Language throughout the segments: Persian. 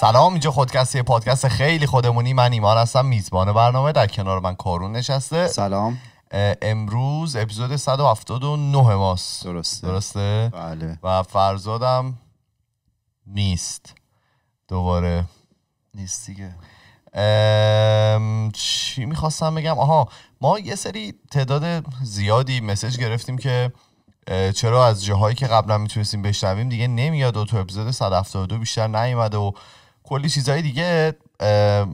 سلام اینجا یه پادکست خیلی خودمونی من ایمان هستم میزبان برنامه در کنار من کارون نشسته سلام امروز اپیزود 179 ماست درسته درسته بله و فرزادم نیست دوباره نیست دیگه چی میخواستم بگم آها ما یه سری تعداد زیادی مسج گرفتیم که چرا از جاهایی که قبلا میتونستیم بشنویم دیگه نمیاد و تو اپیزود 172 بیشتر نیومده و کلی چیزهای دیگه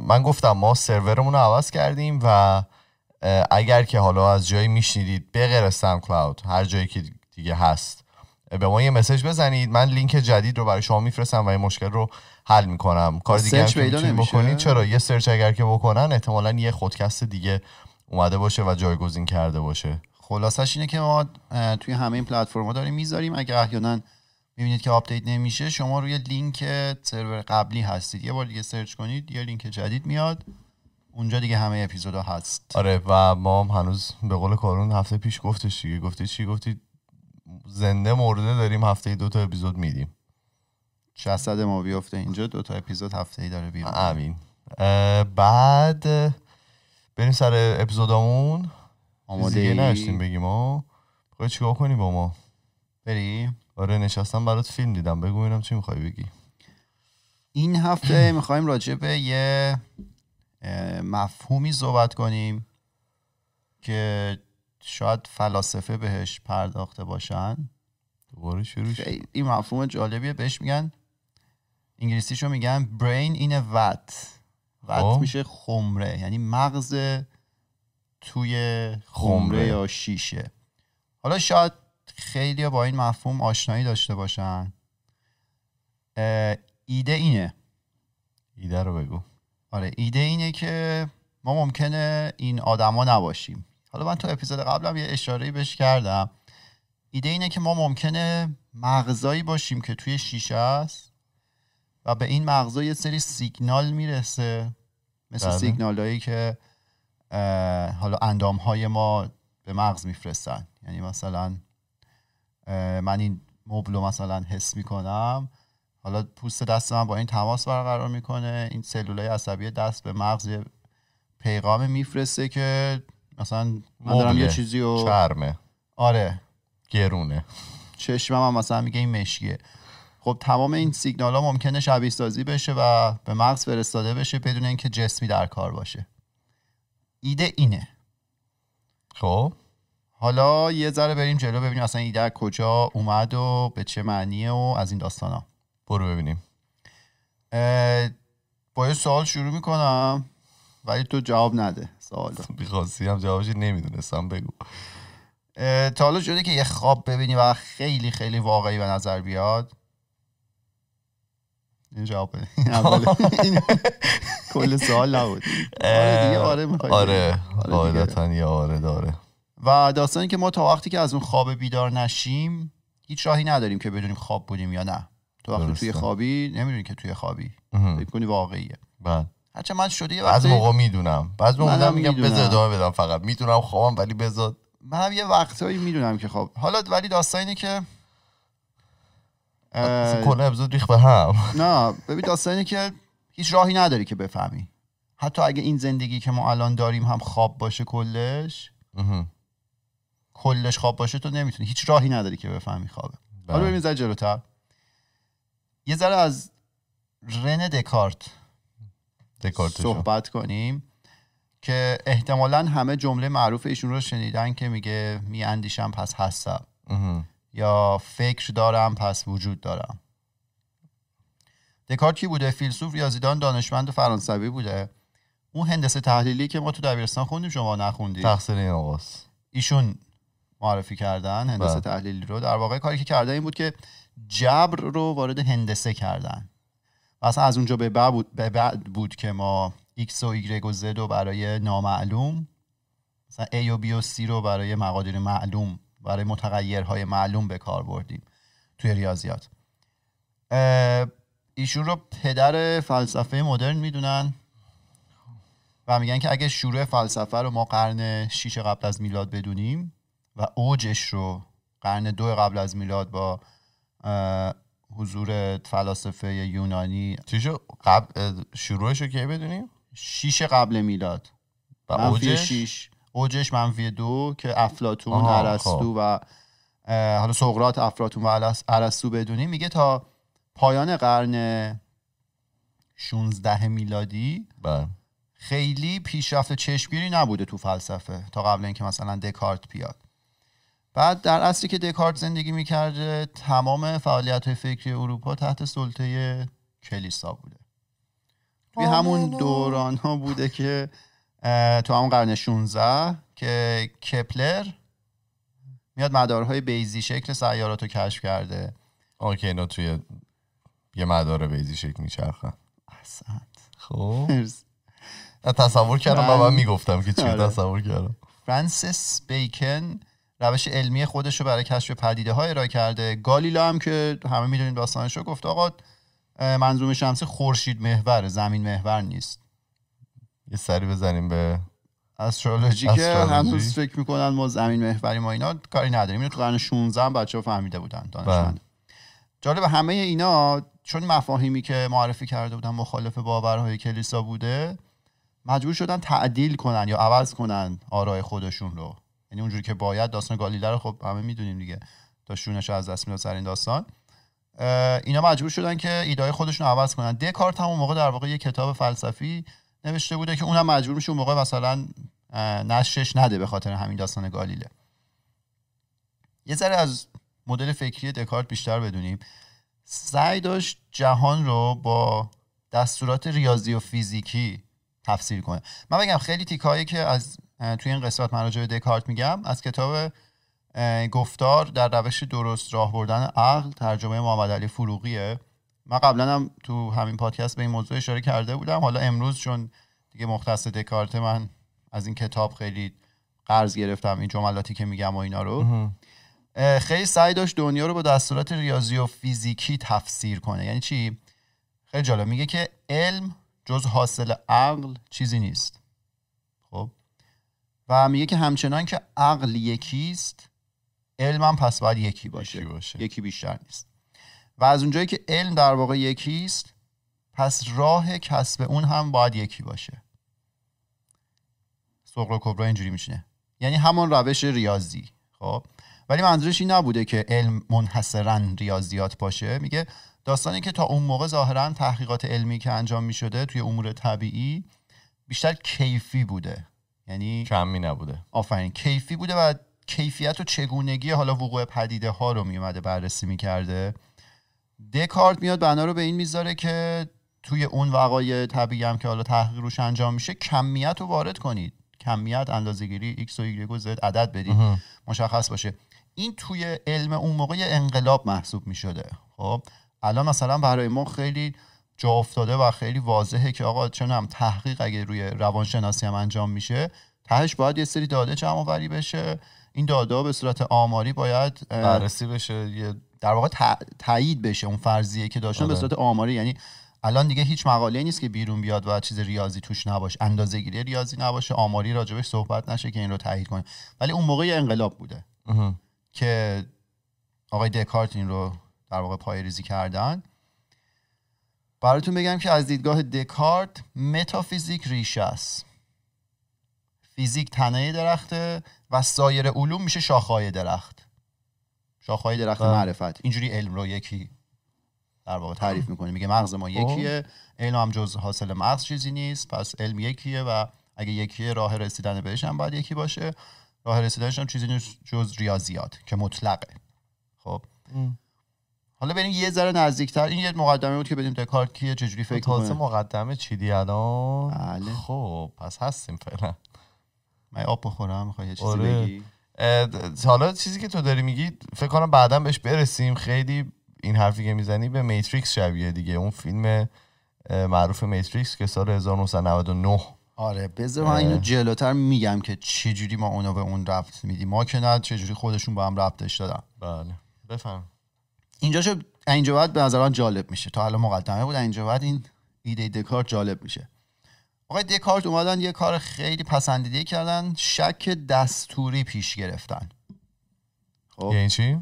من گفتم ما سرورمون رو عوض کردیم و اگر که حالا از جایی میشنیدید بغیر غیر کلاود هر جایی که دیگه هست به ما یه مسج بزنید من لینک جدید رو برای شما میفرستم و این مشکل رو حل میکنم کار دیگه هم بکنید چرا یه سرچ اگر که بکنن احتمالا یه خودکست دیگه اومده باشه و جایگزین کرده باشه خلاصش اینه که ما توی همه این پلتفرم‌ها داریم میذاریم اگه احیانا میبینید که آپدیت نمیشه شما روی لینک سرور قبلی هستید یه بار دیگه سرچ کنید یه لینک جدید میاد اونجا دیگه همه اپیزودا هست آره و ما هم هنوز به قول کارون هفته پیش گفتش دیگه گفتی چی گفتی زنده مرده داریم هفته دو تا اپیزود میدیم جسد ما بیفته اینجا دو تا اپیزود هفته ای داره بیرون امین بعد بریم سر اپیزودامون آماده ای... نشتیم بگیم خب، چیکار کنی با ما بریم آره نشستم برات فیلم دیدم بگو اینم چی میخوای بگی این هفته میخوایم راجع به یه مفهومی صحبت کنیم که شاید فلاسفه بهش پرداخته باشن دوباره شروع این مفهوم جالبیه بهش میگن انگلیسیشو میگن برین این وات وات میشه خمره یعنی مغز توی خمره, خمره یا شیشه حالا شاید خیلی با این مفهوم آشنایی داشته باشن ایده اینه ایده رو بگو آره ایده اینه که ما ممکنه این آدما نباشیم حالا من تو اپیزود قبلم یه اشاره بهش کردم ایده اینه که ما ممکنه مغزایی باشیم که توی شیشه است و به این مغزا یه سری سیگنال میرسه مثل بله. سیگنال هایی که حالا اندام های ما به مغز میفرستن یعنی مثلا من این مبلو مثلا حس میکنم حالا پوست دست من با این تماس برقرار میکنه این سلولای عصبی دست به مغز پیغام میفرسته که مثلا من دارم یه چیزی و... چرمه آره گرونه چشمم هم مثلا میگه این مشکیه خب تمام این سیگنال ها ممکنه شبیه سازی بشه و به مغز فرستاده بشه بدون اینکه جسمی در کار باشه ایده اینه خب حالا یه ذره بریم جلو ببینیم اصلا ایده کجا اومد و به چه معنیه و از این ها برو ببینیم با یه سوال شروع میکنم ولی تو جواب نده سوال بخواستی هم جوابش نمیدونستم بگو تا حالا شده که یه خواب ببینی و خیلی خیلی واقعی به نظر بیاد این جواب کل سوال نبود آره آره آره, آره یه آره داره و داستانی که ما تا وقتی که از اون خواب بیدار نشیم هیچ راهی نداریم که بدونیم خواب بودیم یا نه تو وقتی توی خوابی نمیدونی که توی خوابی فکر کنی واقعیه بله هرچه من شده یه وقتی... موقع میدونم بعضی موقع میگم بذار ادامه بدم فقط میتونم خوابم ولی بذار هم یه وقتایی میدونم که خواب حالا ولی داستان اینه که کل ابزود ریخ به هم نه ببین داستانی که هیچ راهی نداری که بفهمی حتی اگه این زندگی که ما الان داریم هم خواب باشه کلش کلش خواب باشه تو نمیتونی هیچ راهی نداری که بفهمی خوابه بله. حالا ببینیم زد جلوتر یه ذره از رن دکارت صحبت کنیم که احتمالا همه جمله معروف ایشون رو شنیدن که میگه میاندیشم پس هستم یا فکر دارم پس وجود دارم دکارت کی بوده فیلسوف ریاضیدان دانشمند فرانسوی بوده اون هندسه تحلیلی که ما تو دبیرستان خوندیم شما نخوندید تقصیر این ایشون معرفی کردن هندسه بله. تحلیلی رو در واقع کاری که کرده این بود که جبر رو وارد هندسه کردن و اصلا از اونجا به بعد بود, به بعد بود که ما x و y و z رو برای نامعلوم مثلا a و b و c رو برای مقادیر معلوم برای متغیرهای معلوم به کار بردیم توی ریاضیات ایشون رو پدر فلسفه مدرن میدونن و میگن که اگه شروع فلسفه رو ما قرن 6 قبل از میلاد بدونیم و اوجش رو قرن دو قبل از میلاد با حضور فلاسفه یونانی چیشو قبل شروعش رو کی بدونیم شیش قبل میلاد و اوجش شیش اوجش منفی دو که افلاتون ارسطو و حالا سقراط افلاتون و عرستو بدونیم میگه تا پایان قرن 16 میلادی بله. خیلی پیشرفت چشمگیری نبوده تو فلسفه تا قبل اینکه مثلا دکارت بیاد بعد در اصلی که دکارت زندگی میکرده تمام فعالیت فکری اروپا تحت سلطه کلیسا بوده توی همون دوران ها بوده که تو همون قرن 16 که کپلر میاد مدارهای بیزی شکل سیارات رو کشف کرده آکی اینا توی یه مدار بیزی شکل میچرخن اصلا خب تصور کردم من میگفتم که چیه آره. تصور کردم فرانسیس بیکن روش علمی خودش رو برای کشف پدیده های ارائه کرده گالیلا هم که همه میدونید داستانش رو گفت آقا منظومه شمسی خورشید محور زمین محور نیست یه سری بزنیم به استرولوژی که هنوز فکر میکنن ما زمین محوری ما اینا کاری نداریم اینو تو قرن 16 بچه‌ها فهمیده بودن بله. جالب همه اینا چون مفاهیمی که معرفی کرده بودن مخالف باورهای کلیسا بوده مجبور شدن تعدیل کنن یا عوض کنن آرای خودشون رو یعنی اونجوری که باید داستان گالیله رو خب همه میدونیم دیگه تا شونش از دست میداد سر این داستان اینا مجبور شدن که ایدای خودشون رو عوض کنن دکارت هم اون موقع در واقع یه کتاب فلسفی نوشته بوده که اونم مجبور میشه اون موقع مثلا نشرش نده به خاطر همین داستان گالیله یه ذره از مدل فکری دکارت بیشتر بدونیم سعی داشت جهان رو با دستورات ریاضی و فیزیکی تفسیر کنه من بگم خیلی تیکایی که از توی این قسمت من به دکارت میگم از کتاب گفتار در روش درست راه بردن عقل ترجمه محمد علی فروغیه من قبلا هم تو همین پادکست به این موضوع اشاره کرده بودم حالا امروز چون دیگه مختص دکارت من از این کتاب خیلی قرض گرفتم این جملاتی که میگم و اینا رو خیلی سعی داشت دنیا رو با دستورات ریاضی و فیزیکی تفسیر کنه یعنی چی خیلی جالب میگه که علم جز حاصل عقل چیزی نیست و میگه که همچنان که عقل یکیست علم هم پس باید یکی باشه. یکی بیشتر نیست و از اونجایی که علم در واقع یکیست پس راه کسب اون هم باید یکی باشه سقر کبرا اینجوری میشینه یعنی همون روش ریاضی خب ولی منظورش این نبوده که علم منحصرا ریاضیات باشه میگه داستانی که تا اون موقع ظاهرا تحقیقات علمی که انجام میشده توی امور طبیعی بیشتر کیفی بوده یعنی کمی نبوده آفرین کیفی بوده و کیفیت و چگونگی حالا وقوع پدیده ها رو میومده بررسی میکرده دکارت میاد بنا رو به این میذاره که توی اون وقایع طبیعی هم که حالا تحقیق روش انجام میشه کمیت رو وارد کنید کمیت اندازه‌گیری x و y و z عدد بدید مشخص باشه این توی علم اون موقع انقلاب محسوب میشده خب الان مثلا برای ما خیلی جا افتاده و خیلی واضحه که آقا چون تحقیق اگه روی روانشناسی هم انجام میشه تهش باید یه سری داده جمع آوری بشه این داده به صورت آماری باید بررسی بشه یه در واقع تایید بشه اون فرضیه که داشتن به آره. صورت آماری یعنی الان دیگه هیچ مقاله نیست که بیرون بیاد و چیز ریاضی توش نباشه اندازه گیری ریاضی نباشه آماری راجبش صحبت نشه که این رو تایید کنه ولی اون موقع انقلاب بوده که آقای دکارت این رو در واقع ریزی کردن براتون بگم که از دیدگاه دکارت متافیزیک ریشه است فیزیک تنه درخته و سایر علوم میشه شاخهای درخت شاخهای درخت بله. معرفت اینجوری علم رو یکی در واقع تعریف میکنه میگه مغز ما خب. یکیه علم هم جز حاصل مغز چیزی نیست پس علم یکیه و اگه یکیه راه رسیدن بهش هم باید یکی باشه راه رسیدنش هم چیزی نیست جز ریاضیات که مطلقه خب حالا بریم یه ذره نزدیکتر این یه مقدمه بود که بدیم دکارت کیه چجوری فکر خب، کنه مقدمه چی دی الان بله. خب پس هستیم فعلا من آب بخورم میخوای یه چیزی آره. بگی حالا چیزی که تو داری میگی فکر کنم بعدا بهش برسیم خیلی این حرفی که میزنی به میتریکس شبیه دیگه اون فیلم معروف میتریکس که سال 1999 آره بذار من اینو جلوتر میگم که چجوری ما اونو به اون رفت میدیم ما که نه چجوری خودشون با هم ربطش دادن بله بفهم شو اینجا بعد به نظر جالب میشه تا حالا مقدمه بود اینجا بعد این ایده دکارت جالب میشه آقای دکارت اومدن یه کار خیلی پسندیده کردن شک دستوری پیش گرفتن خب یعنی چی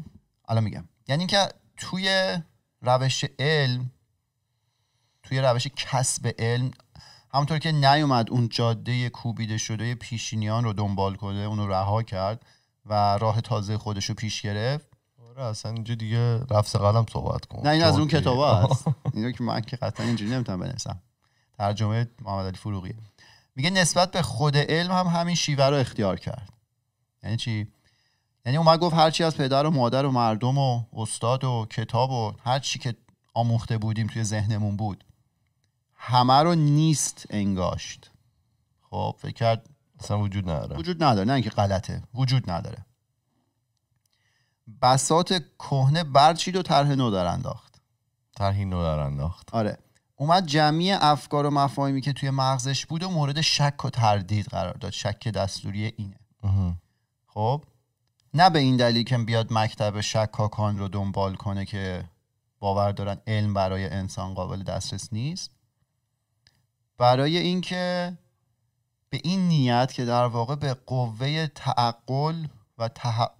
الان میگم یعنی اینکه توی روش علم توی روش کسب علم همونطور که نیومد اون جاده کوبیده شده پیشینیان رو دنبال کنه اون رو رها کرد و راه تازه خودش رو پیش گرفت آره اصلا اینجا دیگه رفس قلم صحبت کن نه این از اون کتاب است اینو که من که قطعا اینجوری نمیتونم بنویسم ترجمه محمد علی فروغیه میگه نسبت به خود علم هم همین شیوه رو اختیار کرد یعنی چی یعنی اومد گفت هرچی از پدر و مادر و مردم و استاد و کتاب و هر چی که آموخته بودیم توی ذهنمون بود همه رو نیست انگاشت خب فکر کرد اصلا وجود نداره وجود نداره نه اینکه غلطه وجود نداره بسات کهنه برچید و طرح نو در انداخت طرح نو در انداخت آره اومد جمعی افکار و مفاهیمی که توی مغزش بود و مورد شک و تردید قرار داد شک دستوری اینه خب نه به این دلیل که بیاد مکتب شکاکان رو دنبال کنه که باور دارن علم برای انسان قابل دسترس نیست برای اینکه به این نیت که در واقع به قوه تعقل و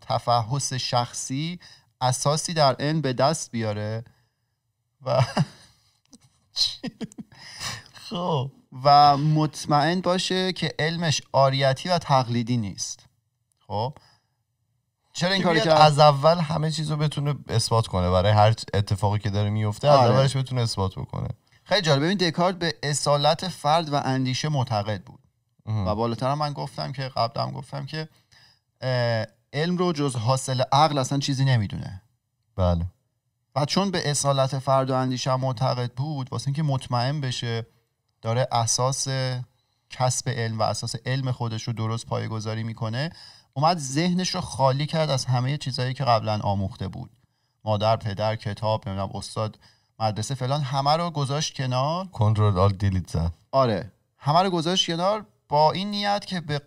تفحص شخصی اساسی در علم به دست بیاره و خب و مطمئن باشه که علمش آریتی و تقلیدی نیست خب چرا این کاری که از اول همه چیز رو بتونه اثبات کنه برای هر اتفاقی که داره میفته از آره. اولش بتونه اثبات بکنه خیلی جالب ببین دکارت به اصالت فرد و اندیشه معتقد بود و بالاتر من گفتم که قبلا گفتم که علم رو جز حاصل عقل اصلا چیزی نمیدونه بله و چون به اصالت فرد و اندیشه معتقد بود واسه اینکه مطمئن بشه داره اساس کسب علم و اساس علم خودش رو درست پایگذاری میکنه اومد ذهنش رو خالی کرد از همه چیزهایی که قبلا آموخته بود مادر پدر کتاب نمیدونم استاد مدرسه فلان همه رو گذاشت کنار کنترل آل دیلیت زد آره همه رو گذاشت کنار با این نیت که به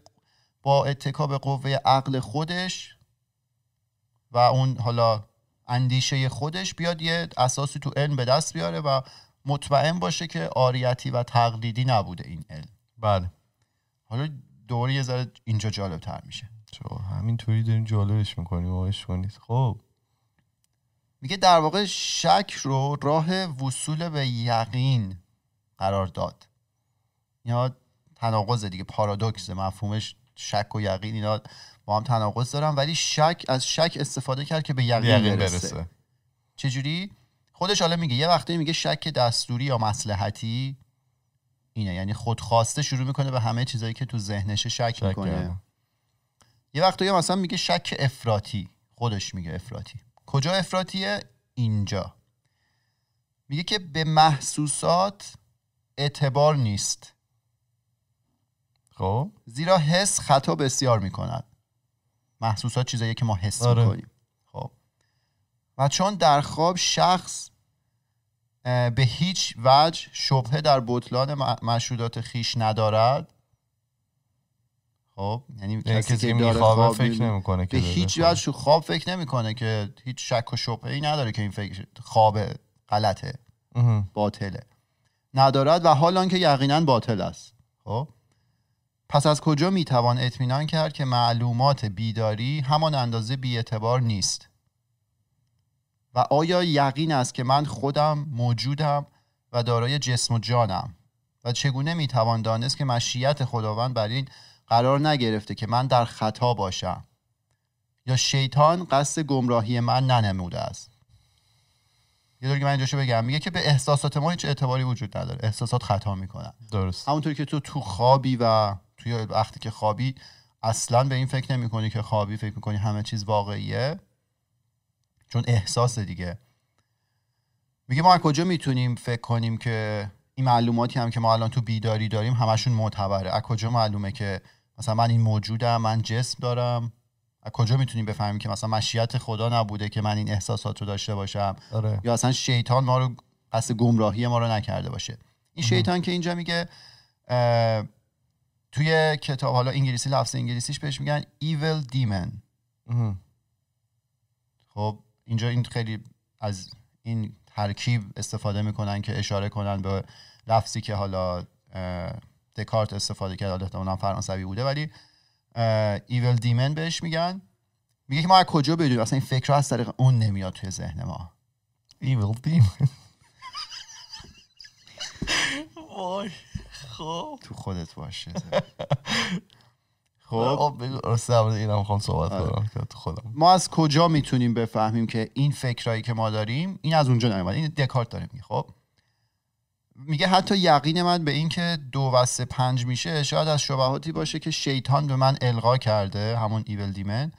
با اتکا به قوه عقل خودش و اون حالا اندیشه خودش بیاد یه اساسی تو علم به دست بیاره و مطمئن باشه که آریتی و تقلیدی نبوده این علم بله حالا دوره یه ذره اینجا جالب تر میشه همینطوری داریم جالبش میکنیم و کنید خب میگه در واقع شک رو راه وصول به یقین قرار داد یا یعنی تناقض دیگه پارادوکس مفهومش شک و یقین اینا با هم تناقض دارن ولی شک از شک استفاده کرد که به یقین, برسه. برسه چجوری خودش حالا میگه یه وقتی میگه شک دستوری یا مسلحتی اینه یعنی خودخواسته شروع میکنه به همه چیزایی که تو ذهنش شک, شک میکنه یه وقتی مثلا میگه شک افراتی خودش میگه افراتی کجا افراتیه؟ اینجا میگه که به محسوسات اعتبار نیست خب؟ زیرا حس خطا بسیار میکند محسوسات چیزایی که ما حس آره. میکنیم خب و چون در خواب شخص به هیچ وجه شبهه در بطلان مشهودات خیش ندارد خب یعنی, یعنی کسی که خواب فکر نمیکنه که به هیچ وجه خواب فکر نمیکنه که هیچ شک و شبهه ای نداره که این فکر خواب غلطه باطله ندارد و حال که یقینا باطل است خب پس از کجا می توان اطمینان کرد که معلومات بیداری همان اندازه بیاعتبار نیست و آیا یقین است که من خودم موجودم و دارای جسم و جانم و چگونه می توان دانست که مشیت خداوند بر این قرار نگرفته که من در خطا باشم یا شیطان قصد گمراهی من ننموده است یه دور که من اینجاشو بگم میگه که به احساسات ما هیچ اعتباری وجود نداره احساسات خطا میکنن درست همونطور که تو تو خوابی و توی وقتی که خوابی اصلا به این فکر نمی کنی که خوابی فکر میکنی همه چیز واقعیه چون احساس دیگه میگه ما از کجا میتونیم فکر کنیم که این معلوماتی هم که ما الان تو بیداری داریم همشون معتبره از کجا معلومه که مثلا من این موجودم من جسم دارم از کجا میتونیم بفهمیم که مثلا مشیت خدا نبوده که من این احساسات رو داشته باشم آره. یا اصلا شیطان ما رو قصد گمراهی ما رو نکرده باشه این شیطان که اینجا میگه توی کتاب حالا انگلیسی لفظ انگلیسیش بهش میگن ایول دیمن خب اینجا این خیلی از این ترکیب استفاده میکنن که اشاره کنن به لفظی که حالا دکارت استفاده کرد حالا احتمالا فرانسوی بوده ولی ایول دیمن بهش میگن میگه که ما از کجا بدونیم اصلا این فکر از طریق اون نمیاد توی ذهن ما ایول دیمن خب تو خودت باشه خب, خب. بگو صحبت آره. کنم ما از کجا میتونیم بفهمیم که این فکرایی که ما داریم این از اونجا نمیاد این دکارت داره میگه خب میگه حتی یقین من به این که دو و سه پنج میشه شاید از شبهاتی باشه که شیطان به من القا کرده همون ایول دیمن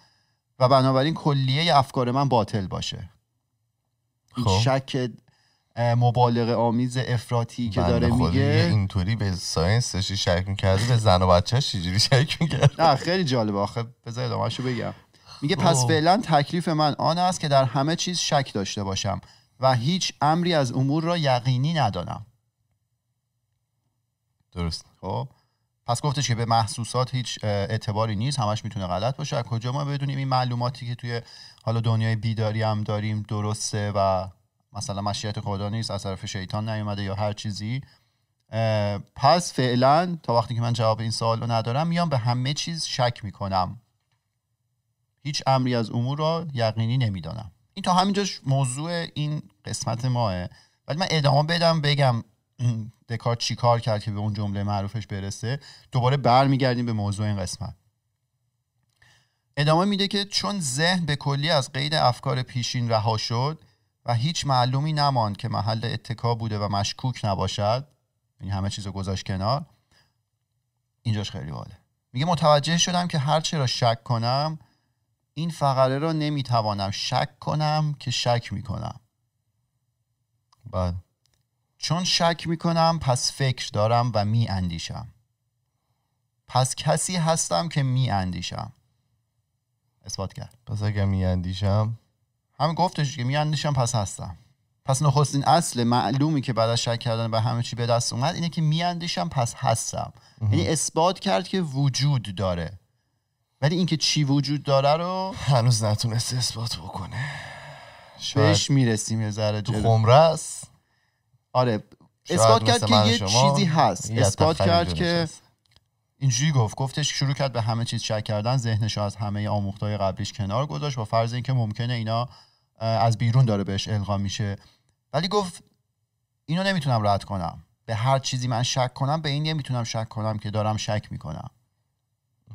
و بنابراین کلیه افکار من باطل باشه خب. شک مبالغه آمیز افراطی که داره میگه اینطوری به ساینسش شک میکرده به زن و بچهش چجوری شک میکرده نه خیلی جالبه آخه بذار ادامه‌شو بگم میگه خب. پس فعلا تکلیف من آن است که در همه چیز شک داشته باشم و هیچ امری از امور را یقینی ندانم درست خب پس گفتش که به محسوسات هیچ اعتباری نیست همش میتونه غلط باشه کجا ما بدونیم این معلوماتی که توی حالا دنیای بیداری هم داریم درسته و مثلا مشیت خدا نیست از طرف شیطان نیومده یا هر چیزی پس فعلا تا وقتی که من جواب این سوال رو ندارم میام به همه چیز شک میکنم هیچ امری از امور را یقینی نمیدانم این تا همینجاش موضوع این قسمت ماه ولی من ادامه بدم بگم دکارت چی کار کرد که به اون جمله معروفش برسه دوباره برمیگردیم به موضوع این قسمت ادامه میده که چون ذهن به کلی از قید افکار پیشین رها شد و هیچ معلومی نماند که محل اتکا بوده و مشکوک نباشد این یعنی همه چیز رو گذاشت کنار اینجاش خیلی باله میگه متوجه شدم که هرچی را شک کنم این فقره را نمیتوانم شک کنم که شک میکنم بعد چون شک میکنم پس فکر دارم و میاندیشم پس کسی هستم که میاندیشم اثبات کرد پس اگر میاندیشم همین گفتش که میگن پس هستم پس نخستین اصل معلومی که بعد از شک کردن به همه چی به دست اومد اینه که میاندیشم پس هستم یعنی اثبات کرد که وجود داره ولی اینکه چی وجود داره رو هنوز نتونست اثبات بکنه بهش میرسیم یه ذره جلو خمره است آره اثبات کرد که یه چیزی هست اثبات کرد که اینجوری گفت گفتش شروع کرد به همه چیز شک کردن ذهنش از همه آموختهای قبلیش کنار گذاشت با فرض اینکه ممکنه اینا از بیرون داره بهش القا میشه ولی گفت اینو نمیتونم رد کنم به هر چیزی من شک کنم به این نمیتونم شک کنم که دارم شک میکنم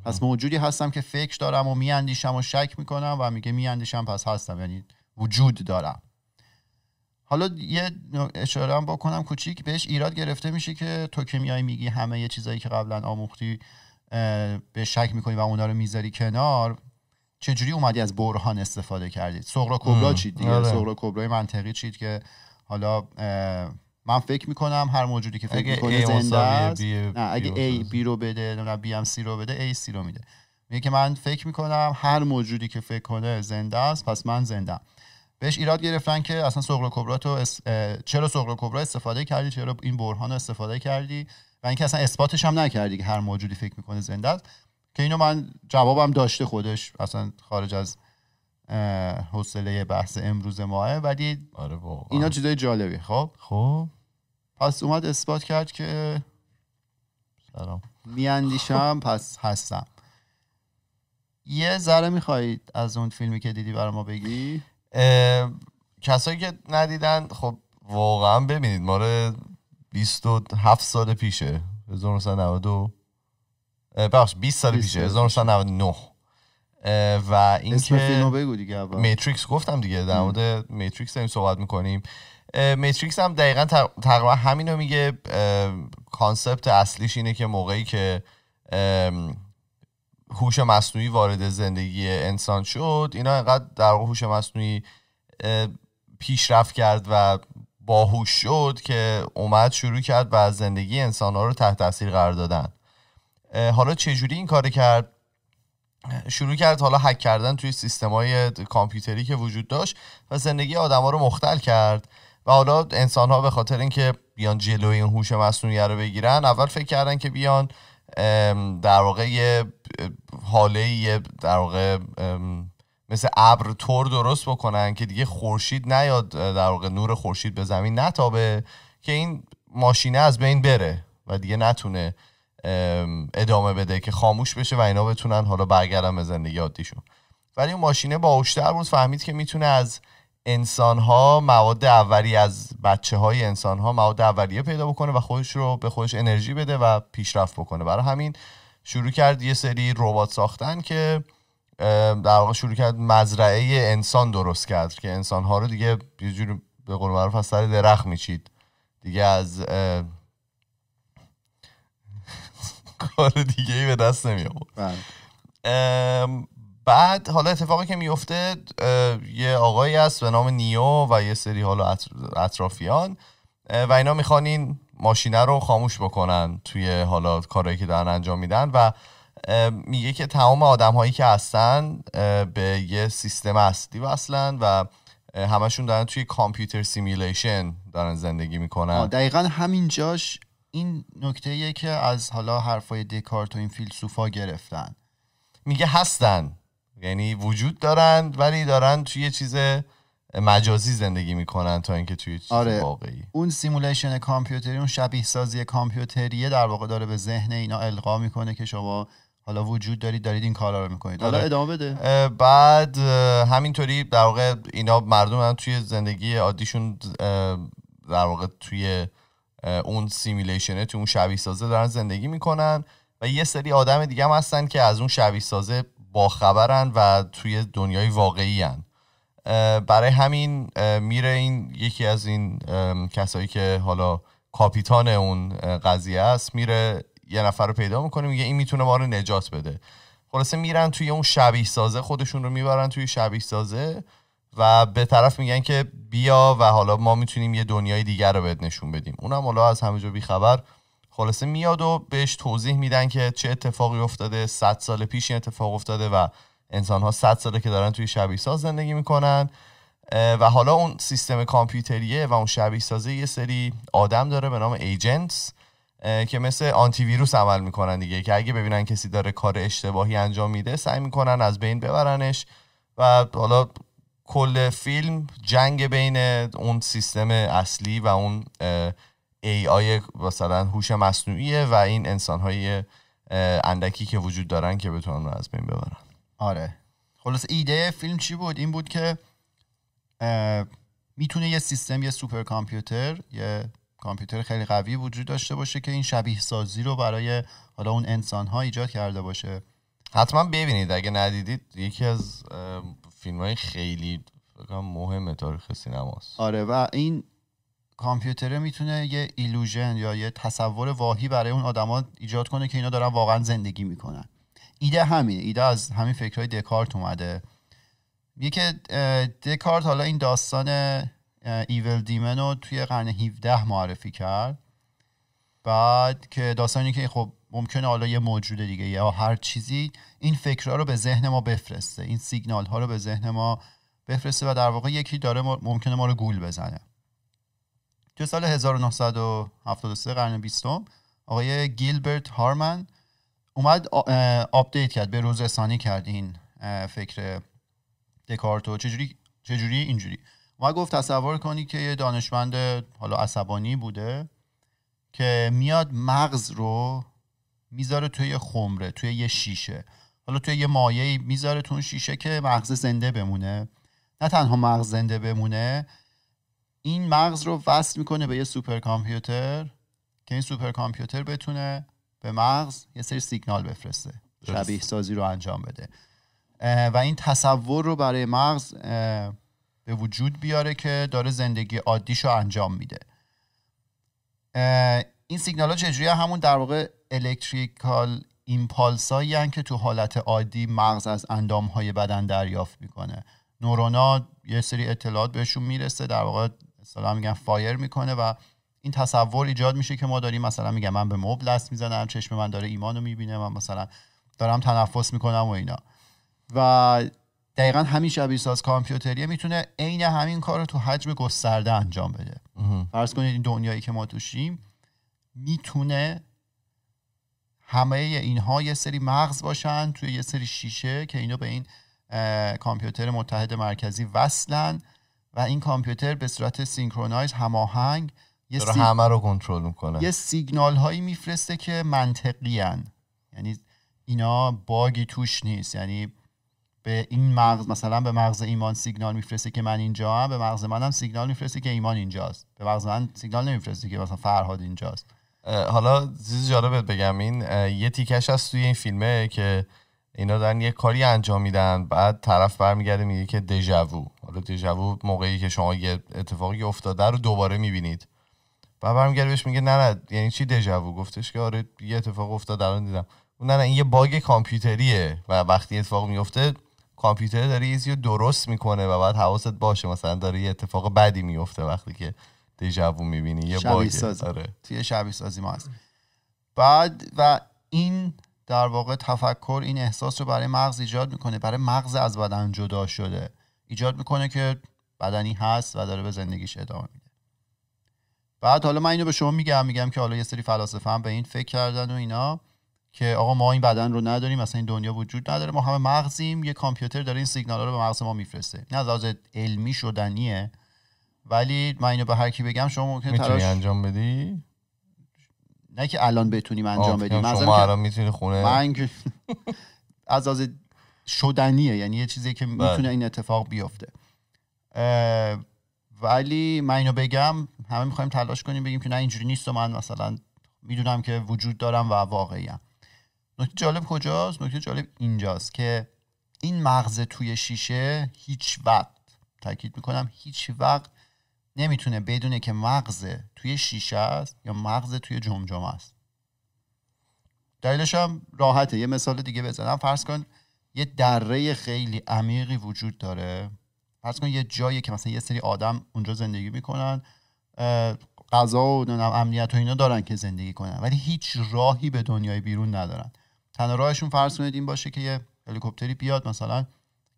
پس موجودی هستم که فکر دارم و میاندیشم و شک میکنم و میگه میاندیشم پس هستم یعنی وجود دارم حالا یه اشاره هم بکنم کوچیک بهش ایراد گرفته میشه که تو که میای میگی همه یه چیزایی که قبلا آموختی به شک میکنی و اونا رو میذاری کنار چجوری اومدی از برهان استفاده کردی؟ سغرا کبرا چید دیگه آره. سغرا کبرای منطقی چید که حالا من فکر میکنم هر موجودی که فکر میکنه زنده است اگه A B رو بده نه C رو بده A C رو میده میگه که من فکر میکنم هر موجودی که فکر کنه زنده است پس من زنده بهش ایراد گرفتن که اصلا سغرا کبرا تو چرا سغرا کبرا استفاده کردی چرا این برهان استفاده کردی و اینکه اصلا اثباتش هم نکردی که هر موجودی فکر میکنه زنده است که اینو من جوابم داشته خودش اصلا خارج از حوصله بحث امروز ماه ولی آره اینا چیزای جالبی خب خب پس اومد اثبات کرد که سلام میاندیشم پس هستم یه ذره میخواهید از اون فیلمی که دیدی برای ما بگی کسایی که ندیدن خب واقعا ببینید ماره 27 سال پیشه 1992 بخش 20 سال پیشه 1999 و فیلمو بگو دیگه اول ماتریکس گفتم دیگه در مورد ماتریکس داریم صحبت میکنیم ماتریکس هم دقیقا تقریبا همینو میگه کانسپت اصلیش اینه که موقعی که هوش مصنوعی وارد زندگی انسان شد اینا انقدر در هوش مصنوعی پیشرفت کرد و باهوش شد که اومد شروع کرد و زندگی انسان ها رو تحت تاثیر قرار دادن حالا چجوری این کار کرد شروع کرد حالا حک کردن توی های کامپیوتری که وجود داشت و زندگی ها رو مختل کرد و حالا انسان ها به خاطر اینکه بیان جلوی این هوش مصنوعی رو بگیرن اول فکر کردن که بیان در واقع یه حاله یه در واقع مثل ابر تور درست بکنن که دیگه خورشید نیاد در واقع نور خورشید به زمین نتابه که این ماشینه از بین بره و دیگه نتونه ادامه بده که خاموش بشه و اینا بتونن حالا برگردن به زندگی عادیشون ولی اون ماشینه باهوشتر بود فهمید که میتونه از انسانها مواد اولی از بچه های انسان ها مواد اولیه پیدا بکنه و خودش رو به خودش انرژی بده و پیشرفت بکنه برای همین شروع کرد یه سری ربات ساختن که در واقع شروع کرد مزرعه انسان درست کرد که انسان ها رو دیگه یه جوری به قول معروف از سر درخت میچید دیگه از کار دیگه ای به دست نمی بله. بعد حالا اتفاقی که میفته یه آقایی هست به نام نیو و یه سری حالا اطرافیان و اینا میخوان این ماشینه رو خاموش بکنن توی حالا کارهایی که دارن انجام میدن و میگه که تمام آدم هایی که هستن به یه سیستم اصلی وصلن و همشون دارن توی کامپیوتر سیمیلیشن دارن زندگی میکنن دقیقا همین جاش این نکته که از حالا حرفای دکارت و این فیلسوفا گرفتن میگه هستن یعنی وجود دارن ولی دارن توی یه چیز مجازی زندگی میکنن تا اینکه توی چیز آره. واقعی اون سیمولیشن کامپیوتری اون شبیه سازی کامپیوتریه در واقع داره به ذهن اینا القا میکنه که شما حالا وجود دارید دارید این کارا رو میکنید حالا آره. ادامه بده بعد همینطوری در واقع اینا مردم هم توی زندگی عادیشون در واقع توی اون سیمیلیشنه تو اون شبیه سازه دارن زندگی میکنن و یه سری آدم دیگه هم هستن که از اون شبیه سازه باخبرن و توی دنیای واقعی هن. برای همین میره این یکی از این کسایی که حالا کاپیتان اون قضیه است میره یه نفر رو پیدا میکنه میگه این میتونه ما رو نجات بده خلاصه میرن توی اون شبیه سازه خودشون رو میبرن توی شبیه سازه و به طرف میگن که بیا و حالا ما میتونیم یه دنیای دیگر رو بهت نشون بدیم اونم حالا از همه جا بیخبر خلاصه میاد و بهش توضیح میدن که چه اتفاقی افتاده 100 سال پیش این اتفاق افتاده و انسان ها 100 ساله که دارن توی شبیه ساز زندگی میکنن و حالا اون سیستم کامپیوتریه و اون شبیه سازه یه سری آدم داره به نام ایجنتس که مثل آنتی ویروس عمل میکنن دیگه که اگه ببینن کسی داره کار اشتباهی انجام میده سعی میکنن از بین ببرنش و حالا کل فیلم جنگ بین اون سیستم اصلی و اون ای آی مثلا هوش مصنوعیه و این انسان های اندکی که وجود دارن که بتونن رو از بین ببرن آره خلاص ایده فیلم چی بود این بود که میتونه یه سیستم یه سوپر کامپیوتر یه کامپیوتر خیلی قوی وجود داشته باشه که این شبیه سازی رو برای حالا اون انسان ها ایجاد کرده باشه حتما ببینید اگه ندیدید یکی از فیلم های خیلی مهم تاریخ سینماست آره و این کامپیوتره میتونه یه ایلوژن یا یه تصور واهی برای اون آدما ایجاد کنه که اینا دارن واقعا زندگی میکنن ایده همینه ایده از همین فکرهای دکارت اومده میگه که دکارت حالا این داستان ایول دیمن رو توی قرن 17 معرفی کرد بعد که داستانی که خب ممکنه حالا یه موجود دیگه یا هر چیزی این فکرها رو به ذهن ما بفرسته این سیگنال ها رو به ذهن ما بفرسته و در واقع یکی داره ممکنه ما رو گول بزنه تو سال 1973 قرن بیستم آقای گیلبرت هارمن اومد آپدیت کرد به روز رسانی کرد این فکر دکارتو چجوری چجوری اینجوری اومد گفت تصور کنی که یه دانشمند حالا عصبانی بوده که میاد مغز رو میذاره توی یه خمره توی یه شیشه حالا توی یه مایعی میذاره تو شیشه که مغز زنده بمونه نه تنها مغز زنده بمونه این مغز رو وصل میکنه به یه سوپر کامپیوتر که این سوپر کامپیوتر بتونه به مغز یه سری سیگنال بفرسته شبیه سازی رو انجام بده و این تصور رو برای مغز به وجود بیاره که داره زندگی عادیش رو انجام میده این سیگنال ها چجوری همون در واقع الکتریکال ایمپالس هایی که تو حالت عادی مغز از اندام های بدن دریافت میکنه نورونا یه سری اطلاعات بهشون میرسه در واقع مثلا میگن فایر میکنه و این تصور ایجاد میشه که ما داریم مثلا میگم من به مبل دست میزنم چشم من داره ایمانو میبینه من مثلا دارم تنفس میکنم و اینا و دقیقا همین شبیه ساز کامپیوتریه میتونه عین همین کار رو تو حجم گسترده انجام بده فرض کنید این دنیایی که ما توشیم میتونه همه اینها یه سری مغز باشن توی یه سری شیشه که اینا به این کامپیوتر متحد مرکزی وصلن و این کامپیوتر به صورت سینکرونایز هماهنگ یه سی... همه رو کنترل میکنه یه سیگنال هایی میفرسته که منطقی یعنی اینا باگی توش نیست یعنی به این مغز مثلا به مغز ایمان سیگنال میفرسته که من اینجا هم به مغز منم سیگنال میفرسته که ایمان اینجاست به مغز من سیگنال نمیفرسته که مثلا فرهاد اینجاست حالا چیز جالبت بگم این یه تیکش هست توی این فیلمه که اینا دارن یه کاری انجام میدن بعد طرف برمیگرده میگه که دژاوو حالا دژاوو موقعی که شما یه اتفاقی افتاده رو دوباره میبینید بعد برمیگرده بهش میگه نه نه یعنی چی دژاوو گفتش که آره یه اتفاق افتاده الان دیدم نه نه این یه باگ کامپیوتریه و وقتی اتفاق میفته کامپیوتر داره یه درست میکنه و بعد حواست باشه مثلا داره یه اتفاق بدی میفته وقتی که دیجاوو میبینی یه باگه آره. توی شبیه سازی ما هست بعد و این در واقع تفکر این احساس رو برای مغز ایجاد میکنه برای مغز از بدن جدا شده ایجاد میکنه که بدنی هست و داره به زندگیش ادامه میده بعد حالا من اینو به شما میگم میگم که حالا یه سری فلاسفه هم به این فکر کردن و اینا که آقا ما این بدن رو نداریم مثلا این دنیا وجود نداره ما همه مغزیم یه کامپیوتر داره این سیگنال رو به مغز ما میفرسته نه از علمی شدنیه ولی من اینو به هر کی بگم شما ممکنه میتونی انجام بدی نه که الان بتونیم انجام بدیم شما الان میتونی خونه من از از شدنیه یعنی یه چیزی که بله. میتونه این اتفاق بیفته ولی من اینو بگم همه میخوایم تلاش کنیم بگیم که نه اینجوری نیست و من مثلا میدونم که وجود دارم و واقعیم نکته جالب کجاست نکته جالب اینجاست که این مغز توی شیشه هیچ وقت تاکید میکنم هیچ وقت نمیتونه بدونه که مغز توی شیشه است یا مغز توی جمجمه است دلیلش هم راحته یه مثال دیگه بزنم فرض کن یه دره خیلی عمیقی وجود داره فرض کن یه جایی که مثلا یه سری آدم اونجا زندگی میکنن غذا و امنیت و اینا دارن که زندگی کنن ولی هیچ راهی به دنیای بیرون ندارن تنها راهشون فرض کنید این باشه که یه هلیکوپتری بیاد مثلا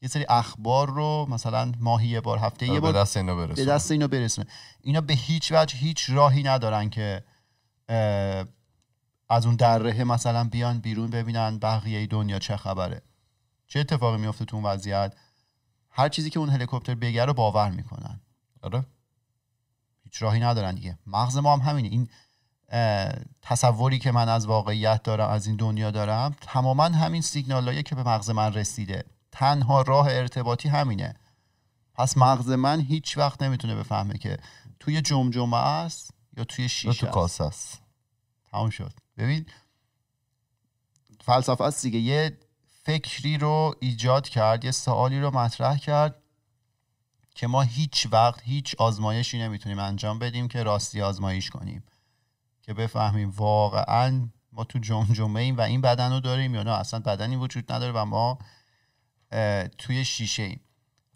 یه سری اخبار رو مثلا ماهی یه بار هفته یه آره، بار دست اینا برسونه به دست اینا برسونه اینا به هیچ وجه هیچ راهی ندارن که از اون دره مثلا بیان بیرون ببینن بقیه دنیا چه خبره چه اتفاقی میفته تو اون وضعیت هر چیزی که اون هلیکوپتر بگه رو باور میکنن آره هیچ راهی ندارن دیگه مغز ما هم همینه این تصوری که من از واقعیت دارم از این دنیا دارم تماما همین سیگنالایی که به مغز من رسیده تنها راه ارتباطی همینه پس مغز من هیچ وقت نمیتونه بفهمه که توی جمجمه است یا توی شیشه تو کاسه است تمام شد ببین فلسفه است دیگه یه فکری رو ایجاد کرد یه سوالی رو مطرح کرد که ما هیچ وقت هیچ آزمایشی نمیتونیم انجام بدیم که راستی آزمایش کنیم که بفهمیم واقعا ما تو جمجمه ایم و این بدن رو داریم یا نه اصلا بدنی وجود نداره و ما توی شیشه ایم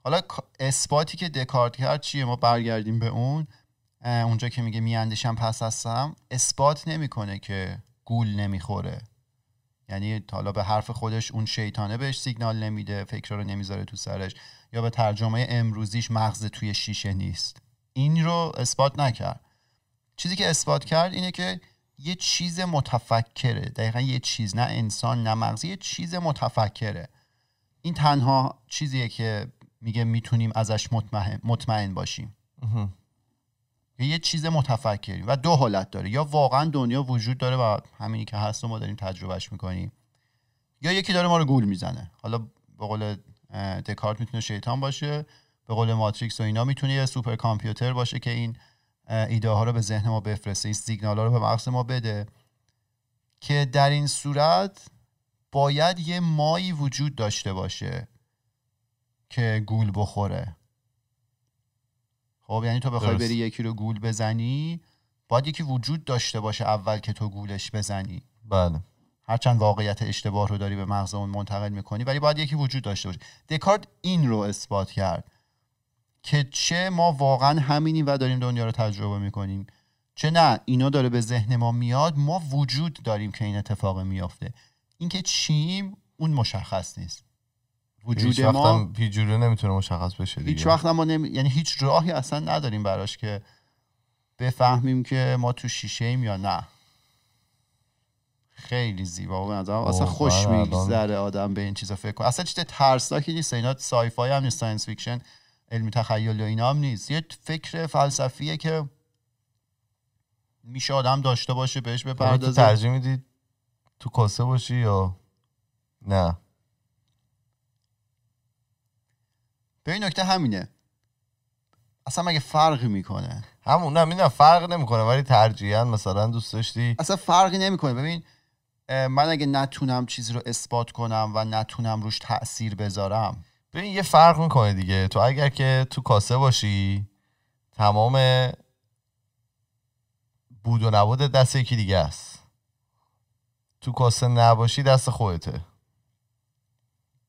حالا اثباتی که دکارت کرد چیه ما برگردیم به اون اونجا که میگه میاندیشم پس هستم اثبات نمیکنه که گول نمیخوره یعنی حالا به حرف خودش اون شیطانه بهش سیگنال نمیده فکر رو نمیذاره تو سرش یا به ترجمه امروزیش مغز توی شیشه نیست این رو اثبات نکرد چیزی که اثبات کرد اینه که یه چیز متفکره دقیقا یه چیز نه انسان نه مغز یه چیز متفکره این تنها چیزیه که میگه میتونیم ازش مطمئن, مطمئن باشیم یه چیز متفکریم و دو حالت داره یا واقعا دنیا وجود داره و همینی که هست و ما داریم تجربهش میکنیم یا یکی داره ما رو گول میزنه حالا به قول دکارت میتونه شیطان باشه به قول ماتریکس و اینا میتونه یه سوپر کامپیوتر باشه که این ایده ها رو به ذهن ما بفرسته این سیگنال ها رو به مغز ما بده که در این صورت باید یه مایی وجود داشته باشه که گول بخوره خب یعنی تو بخوای بری یکی رو گول بزنی باید یکی وجود داشته باشه اول که تو گولش بزنی بله هرچند واقعیت اشتباه رو داری به مغزمون منتقل میکنی ولی باید یکی وجود داشته باشه دکارت این رو اثبات کرد که چه ما واقعا همینیم و داریم دنیا رو تجربه میکنیم چه نه اینا داره به ذهن ما میاد ما وجود داریم که این اتفاق میافته اینکه چیم اون مشخص نیست وجود ما پیجوری نمیتونه مشخص بشه دیگه. هیچ وقت ما یعنی هیچ راهی اصلا نداریم براش که بفهمیم که ما تو شیشه ایم یا نه خیلی زیبا و نظرم اصلا خوش میگذره آدم به این چیزا فکر کنه اصلا چیز ترسناکی نیست اینا سایفای هم نیست ساینس فیکشن علمی تخیل و اینا هم نیست یه فکر فلسفیه که میشه آدم داشته باشه بهش یعنی بپردازه ترجمه میدید تو کاسه باشی یا نه به این نکته همینه اصلا مگه فرقی میکنه همون نه میدونم فرق نمیکنه ولی ترجیحاً مثلا دوست داشتی اصلا فرقی نمیکنه ببین من اگه نتونم چیزی رو اثبات کنم و نتونم روش تاثیر بذارم ببین یه فرق میکنه دیگه تو اگر که تو کاسه باشی تمام بود و نبود دست یکی دیگه است تو کاسه نباشی دست خودته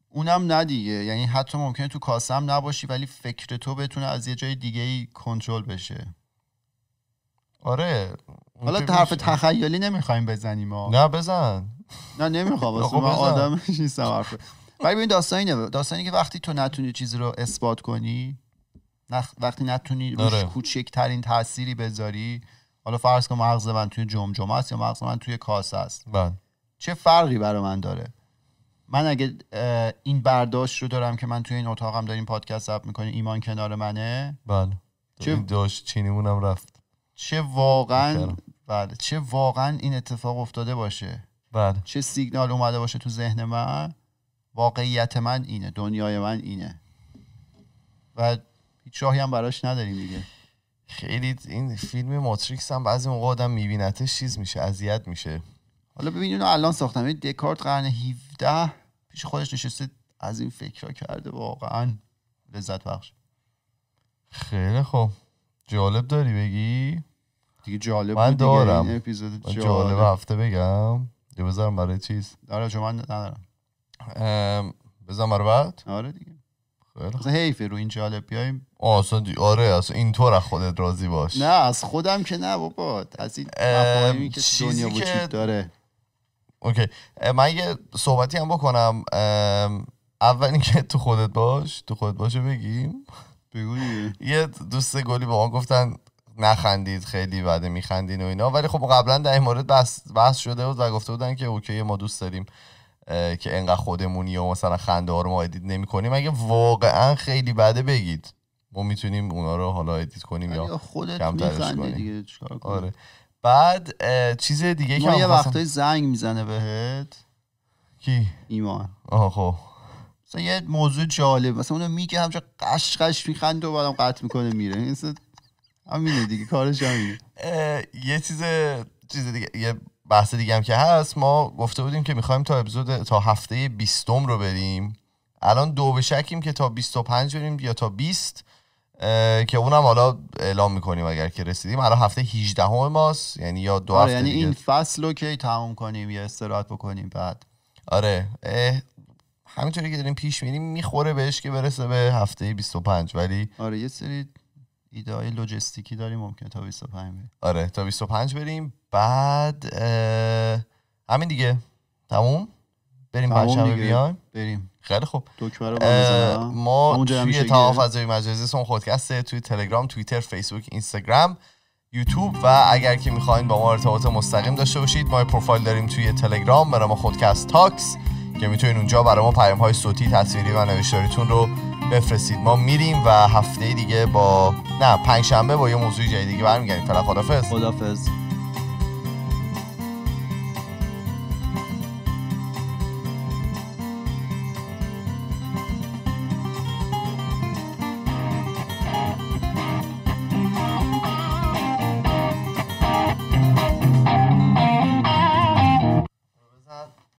اونم نه دیگه یعنی حتی ممکنه تو کاسه هم نباشی ولی فکر تو بتونه از یه جای دیگه ای کنترل بشه آره حالا طرف تخیلی نمیخوایم بزنیم ها نه بزن نه نمیخوام بس من آدم نیستم حرف ولی ببین داستان اینه داستان اینه که وقتی تو نتونی چیزی رو اثبات کنی وقتی نتونی روش آره. کوچکترین تاثیری بذاری حالا فرض کن مغز من توی جمجمه است یا مغز من توی کاسه است بله چه فرقی برای من داره من اگه این برداشت رو دارم که من توی این اتاقم داریم پادکست ضبط میکنیم ایمان کنار منه بله چه داشت چینیمونم رفت چه واقعا بله چه واقعا این اتفاق افتاده باشه بله چه سیگنال اومده باشه تو ذهن من واقعیت من اینه دنیای من اینه و هیچ راهی هم براش نداریم دیگه خیلی این فیلم ماتریکس هم بعضی موقع آدم میبینتش چیز میشه اذیت میشه حالا ببینید الان ساختم این دکارت قرن 17 پیش خودش نشسته از این فکرها کرده واقعا لذت بخش خیلی خوب جالب داری بگی دیگه جالب من دارم اپیزود جالب. جالب هفته بگم یه بذارم برای چیز آره چون من ندارم بذارم برای بعد آره دیگه هیفه حیفه رو این جالب بیایم آره اینطور از خودت راضی باش نه از خودم که نه بابا از این مفاهیمی که دنیا وجود داره اوکی من یه صحبتی هم بکنم اول که تو خودت باش تو خودت باشه بگیم یه دوست گلی به ما گفتن نخندید خیلی بعد میخندین و اینا ولی خب قبلا در این مورد بحث, بحث شده بود و گفته بودن که اوکی ما دوست داریم که انقدر خودمونی و مثلا خنده رو ما ادیت نمی کنیم اگه واقعا خیلی بده بگید ما میتونیم اونا رو حالا ادیت کنیم یا کمترش کنیم دیگه آره. بعد چیز دیگه که یه وقتای زنگ میزنه بهت کی ایمان آها خب یه موضوع جالب مثلا اونو میگه همچه قشقش میخند و بعدم قطع میکنه میره همینه دیگه کارش همینه یه چیز چیز دیگه یه بحث دیگه هم که هست ما گفته بودیم که میخوایم تا اپیزود تا هفته 20 رو بریم الان دو به شکیم که تا 25 بریم یا تا 20 که اونم حالا اعلام میکنیم اگر که رسیدیم الان هفته 18 ماست یعنی یا دو آره، هفته یعنی این فصل رو که تمام کنیم یا استراحت بکنیم بعد آره همینطوری که داریم پیش میریم میخوره بهش که برسه به هفته 25 ولی آره یه سری ایده لوجستیکی داریم ممکن تا 25 بریم آره تا 25 بریم بعد همین دیگه تموم بریم پنجشنبه بیایم بریم خیلی خوب ما توی تمام فضای مجازی سون خودکسته توی تلگرام توییتر فیسبوک اینستاگرام یوتیوب و اگر که میخواین با ما ارتباط مستقیم داشته باشید ما پروفایل داریم توی تلگرام برای ما خودکست تاکس که میتونین اونجا برای ما پیام های صوتی تصویری و نوشتاریتون رو بفرستید ما میریم و هفته دیگه با نه پنجشنبه با یه موضوع جدیدی دیگه برمیگردیم فعلا خدافظ خدافظ